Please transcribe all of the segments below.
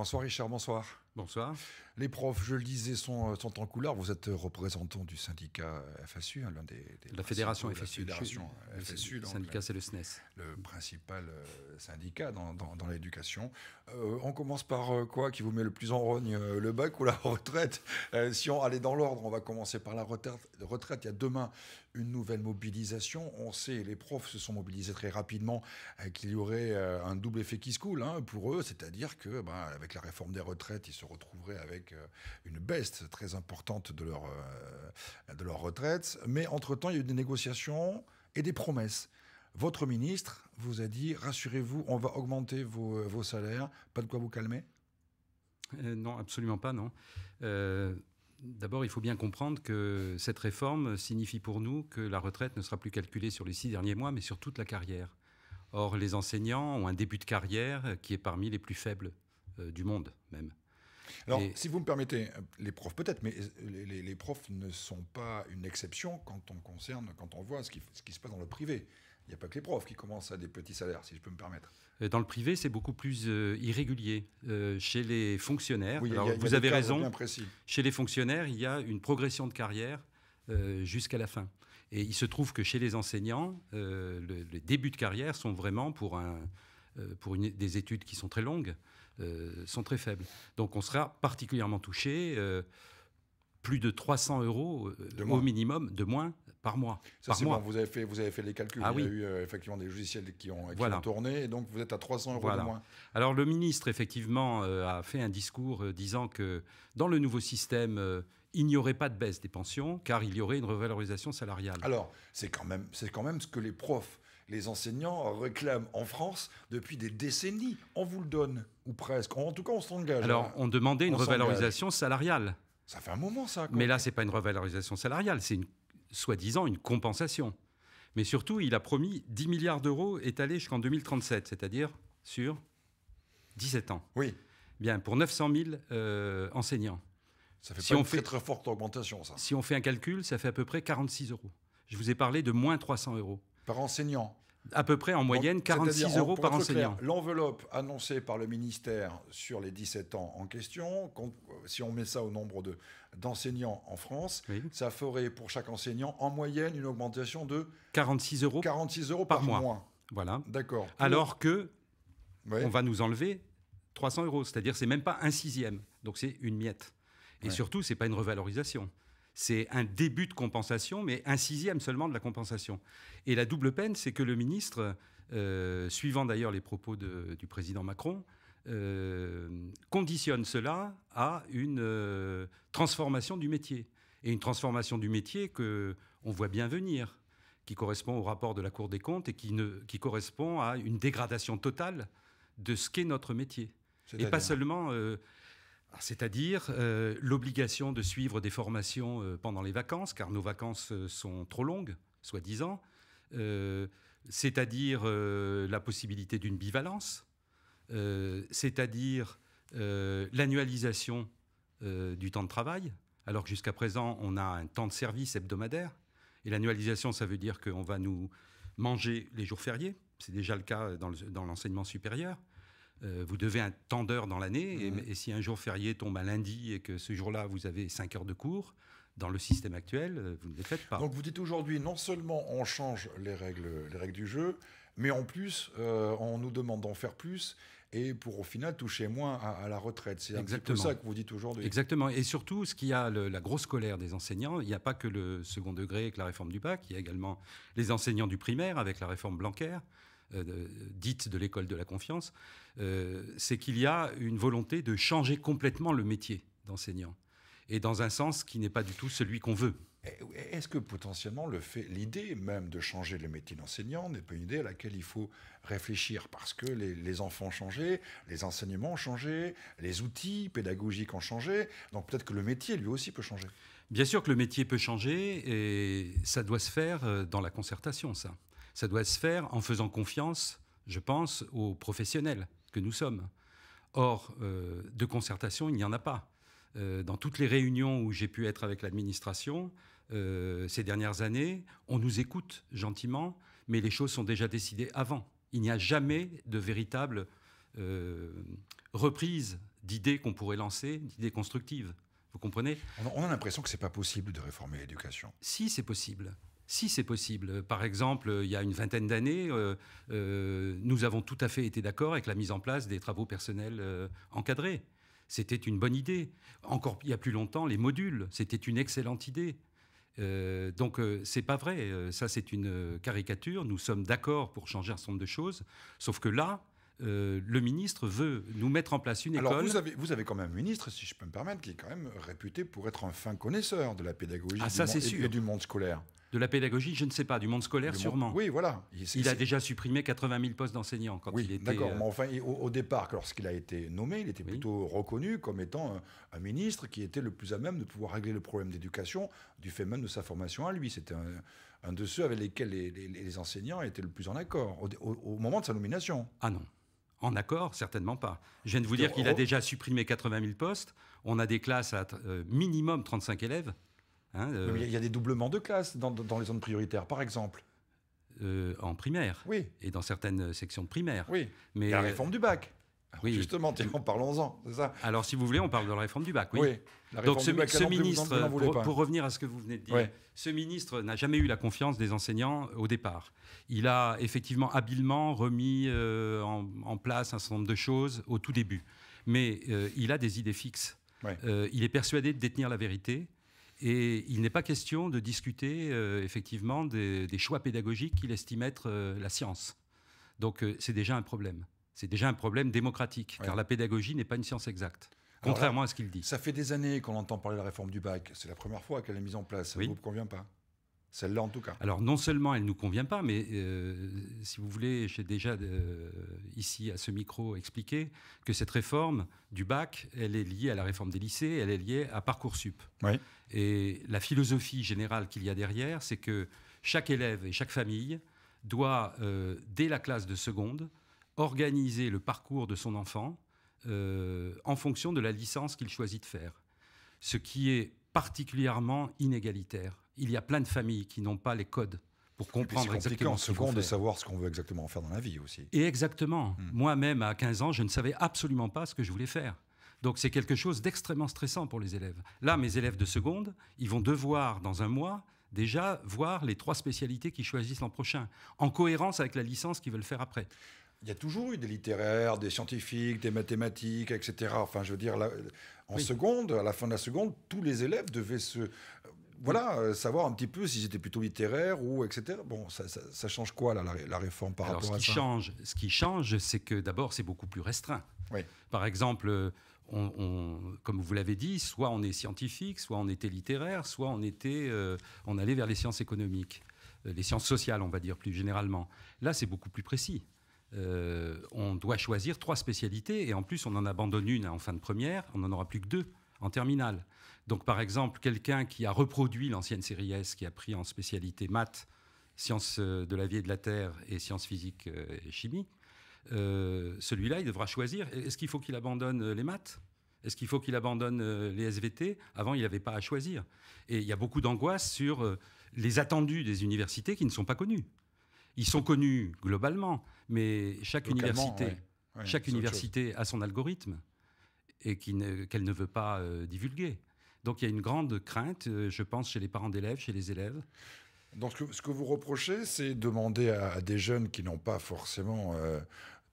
Bonsoir Richard, bonsoir. Bonsoir. Les profs, je le disais, sont, euh, sont en couleur. Vous êtes représentant du syndicat FSU, hein, l'un des, La fédération FSU. La fédération je, Le syndicat, c'est le SNES. E le principal euh, syndicat dans, dans, l'éducation. Euh, on commence par quoi qui vous met le plus en rogne Le bac ou la retraite Si on allait dans l'ordre, on va commencer par la retraite. retraite. Il y a demain une nouvelle mobilisation. On sait, les profs se sont mobilisés très rapidement, qu'il y aurait un double effet qui se coule hein, pour eux, c'est-à-dire que, ben, avec la réforme des retraites, ils se retrouveraient avec euh, une baisse très importante de leur, euh, de leur retraite. Mais entre-temps, il y a eu des négociations et des promesses. Votre ministre vous a dit, rassurez-vous, on va augmenter vos, euh, vos, salaires, pas de quoi vous calmer Non, absolument pas, non. D'abord, il faut bien comprendre que cette réforme signifie pour nous que la retraite ne sera plus calculée sur les six derniers mois, mais sur toute la carrière. Or, les enseignants ont un début de carrière qui est parmi les plus faibles du monde, même. Alors, si vous me permettez, euh, les profs peut-être, mais les, profs ne sont pas une exception quand on concerne, quand on voit ce qui, se passe dans le privé. Il n'y a pas que les profs qui commencent à des petits salaires, si je peux me permettre. Euh, dans le privé, c'est beaucoup plus euh, irrégulier. chez les fonctionnaires, vous avez raison, chez les fonctionnaires, il y a une progression de carrière jusqu'à la fin. Et il se trouve que chez les enseignants, les débuts de carrière sont vraiment pour, des études qui sont très longues. Euh, sont très faibles. Donc on sera particulièrement touché euh, plus de 300 euros euh, au minimum de moins par mois. Ça, c'est Bon, vous, avez fait, vous avez fait les calculs. Ah, il y a eu effectivement des logiciels qui, ont, tourné, et donc vous êtes à 300 euros de moins. Alors le ministre, effectivement, a fait un discours disant que dans le nouveau système, il n'y aurait pas de baisse des pensions, car il y aurait une revalorisation salariale. Alors, c'est quand, même, quand même ce que les profs les enseignants réclament en France depuis des décennies. On vous le donne, ou presque. En tout cas, on s'engage. Alors, hein. on demandait une revalorisation salariale. Ça fait un moment, ça. Mais là, ce n'est pas une revalorisation salariale, c'est une soi-disant une compensation. Mais surtout, il a promis 10 milliards d'euros étalés jusqu'en 2037, c'est-à-dire sur 17 ans. Oui. Bien, pour 900 000 euh, enseignants. Ça fait pas une très, très forte augmentation, ça. Si on fait un calcul, ça fait à peu près 46 euros. Je vous ai parlé de moins 300 euros. Par enseignant à peu près en moyenne 46 euros par enseignant. L'enveloppe annoncée par le ministère sur les 17 ans en question, si on met ça au nombre d'enseignants en France, ça ferait pour chaque enseignant en moyenne une augmentation de 46 euros, 46 euros par, mois. Voilà. D'accord. Alors que on va nous enlever 300 euros, c'est-à-dire c'est même pas un sixième. Donc c'est une miette. Et surtout, surtout, c'est pas une revalorisation. C'est un début de compensation, mais un sixième seulement de la compensation. Et la double peine, c'est que le ministre, euh, suivant d'ailleurs les propos du président Macron, euh, conditionne cela à une euh, transformation du métier. Et une transformation du métier que on voit bien venir, qui correspond au rapport de la Cour des comptes et qui, correspond à une dégradation totale de ce qu'est notre métier. Et pas seulement c'est-à-dire euh, l'obligation de suivre des formations euh, pendant les vacances, car nos vacances euh, sont trop longues, soi-disant. c'est-à-dire la possibilité d'une bivalence. c'est-à-dire l'annualisation du temps de travail, alors que jusqu'à présent, on a un temps de service hebdomadaire. Et l'annualisation, ça veut dire qu'on va nous manger les jours fériés. C'est déjà le cas dans l'enseignement supérieur. Euh, vous devez un temps d'heure dans l'année. Et, si un jour férié tombe à lundi et que ce jour-là, vous avez 5 heures de cours, dans le système actuel, euh, vous ne les faites pas. Donc vous dites aujourd'hui, non seulement on change les règles, les règles du jeu, mais en plus, euh, on nous demande d'en faire plus et pour au final toucher moins à, la retraite. C'est exactement ça que vous dites aujourd'hui. Exactement. Et surtout, ce qui a la grosse colère des enseignants, il n'y a pas que le second degré avec la réforme du bac, il y a également les enseignants du primaire avec la réforme Blanquer. Euh, dite de l'école de la confiance, euh, c'est qu'il y a une volonté de changer complètement le métier d'enseignant, et dans un sens qui n'est pas du tout celui qu'on veut. Est-ce que potentiellement le fait, l'idée même de changer le métier d'enseignant n'est pas une idée à laquelle il faut réfléchir parce que les, enfants ont changé, les enseignements ont changé, les outils pédagogiques ont changé, donc peut-être que le métier lui aussi peut changer. Bien sûr que le métier peut changer et ça doit se faire euh, dans la concertation, ça ça doit se faire en faisant confiance, je pense, aux professionnels que nous sommes. Or, euh, de concertation, il n'y en a pas. Euh, dans toutes les réunions où j'ai pu être avec l'administration euh, ces dernières années, on nous écoute gentiment, mais les choses sont déjà décidées avant. Il n'y a jamais de véritable reprise d'idées qu'on pourrait lancer, d'idées constructives. Vous comprenez On a, l'impression que ce n'est pas possible de réformer l'éducation. Si, c'est possible. Si c'est possible. Par exemple, il y a une vingtaine d'années, euh, euh, nous avons tout à fait été d'accord avec la mise en place des travaux personnels euh, encadrés. C'était une bonne idée. Encore il y a plus longtemps, les modules, c'était une excellente idée. donc c'est pas vrai, ça c'est une caricature. Nous sommes d'accord pour changer un certain nombre de choses, sauf que là, le ministre veut nous mettre en place une école. Alors vous avez, quand même un ministre, si je peux me permettre, qui est quand même réputé pour être un fin connaisseur de la pédagogie ah, et du monde scolaire. De la pédagogie, je ne sais pas, du monde scolaire, sûrement. Oui, voilà. Il a déjà supprimé 80 000 postes d'enseignants quand il était. D'accord, euh, mais enfin, au, départ, lorsqu'il a été nommé, il était plutôt reconnu comme étant un, ministre qui était le plus à même de pouvoir régler le problème d'éducation, du fait même de sa formation à lui. C'était un, de ceux avec lesquels les, enseignants étaient le plus en accord, au, moment de sa nomination. Ah non. En accord, certainement pas. Je viens de vous dire qu'il a oh. déjà supprimé 80 000 postes. On a des classes à euh, minimum 35 élèves. Hein, euh, il y, a des doublements de classes dans, les zones prioritaires, par exemple. Euh, en primaire. Et dans certaines euh, sections de primaire. Mais la réforme du bac. oui. Justement, parlons-en, Alors, si vous voulez, on parle de la réforme du bac, oui. Donc, ce, ce ministre, pour, revenir à ce que vous venez de dire, ce ministre n'a jamais eu la confiance des enseignants au départ. Il a effectivement habilement remis en, place un certain nombre de choses au tout début. Mais il a des idées fixes. il est persuadé de détenir la vérité et il n'est pas question de discuter euh, effectivement des, choix pédagogiques qu'il estime être euh, la science. Donc euh, c'est déjà un problème. C'est déjà un problème démocratique, car la pédagogie n'est pas une science exacte. Contrairement à ce qu'il dit. Ça fait des années qu'on entend parler de la réforme du bac. C'est la première fois qu'elle est mise en place. Ça ne vous convient pas celle-là, en tout cas. Alors, non seulement elle ne nous convient pas, mais euh, si vous voulez, j'ai déjà, euh, ici, à ce micro, expliqué que cette réforme du bac, elle est liée à la réforme des lycées, elle est liée à Parcoursup. Oui. Et la philosophie générale qu'il y a derrière, c'est que chaque élève et chaque famille doit, euh, dès la classe de seconde, organiser le parcours de son enfant en fonction de la licence qu'il choisit de faire. Ce qui est particulièrement inégalitaire il y a plein de familles qui n'ont pas les codes pour comprendre exactement. C'est compliqué en seconde de savoir ce qu'on veut exactement faire dans la vie aussi. Et exactement. Hmm. Moi-même, à 15 ans, je ne savais absolument pas ce que je voulais faire. Donc c'est quelque chose d'extrêmement stressant pour les élèves. Là, mes élèves de seconde, ils vont devoir, dans un mois, déjà voir les trois spécialités qu'ils choisissent l'an prochain, en cohérence avec la licence qu'ils veulent faire après. Il y a toujours eu des littéraires, des scientifiques, des mathématiques, etc. Enfin, je veux dire, en seconde, à la fin de la seconde, tous les élèves devaient se Mm. voilà, euh, savoir un petit peu si c'était plutôt littéraire ou etc. Bon, ça, change quoi là, la, réforme par Alors, rapport ce qui ça change, Ce qui change, c'est que d'abord, c'est beaucoup plus restreint. Par exemple, euh, on, comme vous l'avez dit, soit on est scientifique, soit on était littéraire, soit on, était, euh, on allait vers les sciences économiques, les sciences sociales, on va dire plus généralement. Là, c'est beaucoup plus précis. on doit choisir trois spécialités et en plus on en abandonne une en fin de première, on n'en aura plus que deux en terminale. Donc, par exemple, quelqu'un qui a reproduit l'ancienne série S, qui a pris en spécialité maths, sciences euh, de la vie et de la terre et sciences physiques euh, et chimie, euh, celui-là, il devra choisir. Est-ce qu'il faut qu'il abandonne les maths Est-ce qu'il faut qu'il abandonne les SVT Avant, il n'avait pas à choisir. Et il y a beaucoup d'angoisse sur les attendus des universités qui ne sont pas connus. Ils sont connus globalement, mais chaque université, chaque université a son algorithme et qu'elle ne, veut pas divulguer. Donc il y a une grande crainte, euh, je pense, chez les parents d'élèves, chez les élèves. Donc ce que, vous reprochez, c'est demander à, des jeunes qui n'ont pas forcément euh,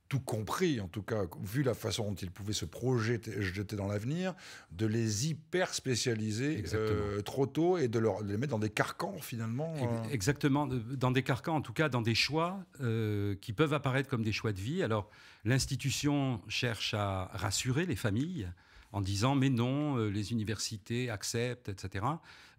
tout compris, en tout cas, vu la façon dont ils pouvaient se projeter dans l'avenir, de les hyper spécialiser euh, trop tôt et de, les mettre dans des carcans finalement. Hein. Exactement, dans des carcans, en tout cas dans des choix qui peuvent apparaître comme des choix de vie. Alors l'institution cherche à rassurer les familles en disant mais non, euh, les universités acceptent, etc.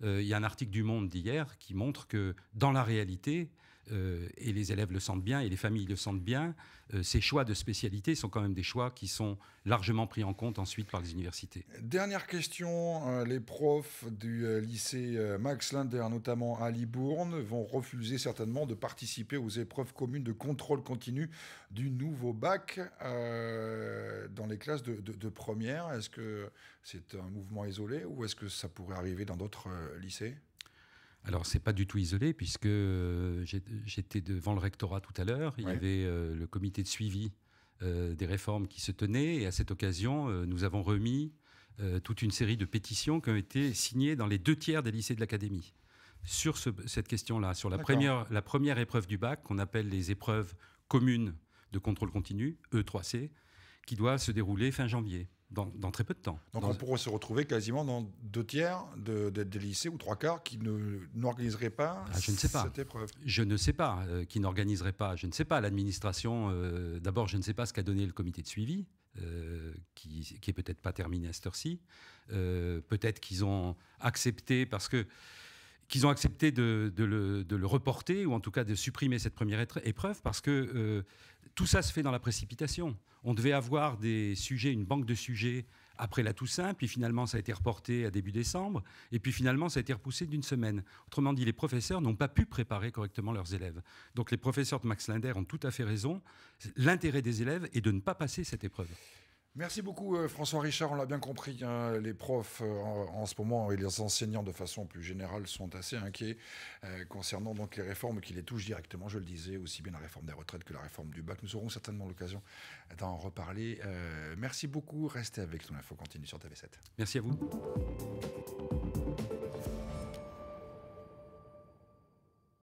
Euh, il y a un article du Monde d'hier qui montre que dans la réalité, euh, et les élèves le sentent bien et les familles le sentent bien, euh, ces choix de spécialité sont quand même des choix qui sont largement pris en compte ensuite par les universités. Dernière question, euh, les profs du lycée Max Linder, notamment à Libourne, vont refuser certainement de participer aux épreuves communes de contrôle continu du nouveau bac dans les classes de première. Est-ce que c'est un mouvement isolé ou est-ce que ça pourrait arriver dans d'autres lycées alors, ce n'est pas du tout isolé, puisque euh, j'étais devant le rectorat tout à l'heure. Il y avait euh, le comité de suivi euh, des réformes qui se tenait. Et à cette occasion, nous avons remis toute une série de pétitions qui ont été signées dans les deux tiers des lycées de l'Académie sur cette question-là, sur la première, la première épreuve du bac, qu'on appelle les épreuves communes de contrôle continu, E3C, qui doit se dérouler fin janvier dans, très peu de temps. Donc on pourrait se retrouver quasiment dans deux tiers de, des lycées ou trois quarts qui n'organiseraient pas, épreuve ah, je ne sais pas cette épreuve. Je ne sais pas euh, qui n'organiserait pas. Je ne sais pas. L'administration, euh, d'abord, je ne sais pas ce qu'a donné le comité de suivi. Euh, qui, qui est peut-être pas terminé à cette heure-ci. peut-être qu'ils ont accepté parce que qu'ils ont accepté de, de, le, de, le, reporter ou en tout cas de supprimer cette première épreuve parce que tout ça se fait dans la précipitation. On devait avoir des sujets, une banque de sujets après la Toussaint, puis finalement ça a été reporté à début décembre, et puis finalement ça a été repoussé d'une semaine. Autrement dit, les professeurs n'ont pas pu préparer correctement leurs élèves. Donc les professeurs de Max Linder ont tout à fait raison. L'intérêt des élèves est de ne pas passer cette épreuve. Merci beaucoup euh, François Richard, on l'a bien compris, hein, les profs euh, en, ce moment et les enseignants de façon plus générale sont assez inquiets euh, concernant donc les réformes qui les touchent directement, je le disais, aussi bien la réforme des retraites que la réforme du bac. Nous aurons certainement l'occasion d'en reparler. merci beaucoup, restez avec nous, l'info continue sur TV7. Merci à vous.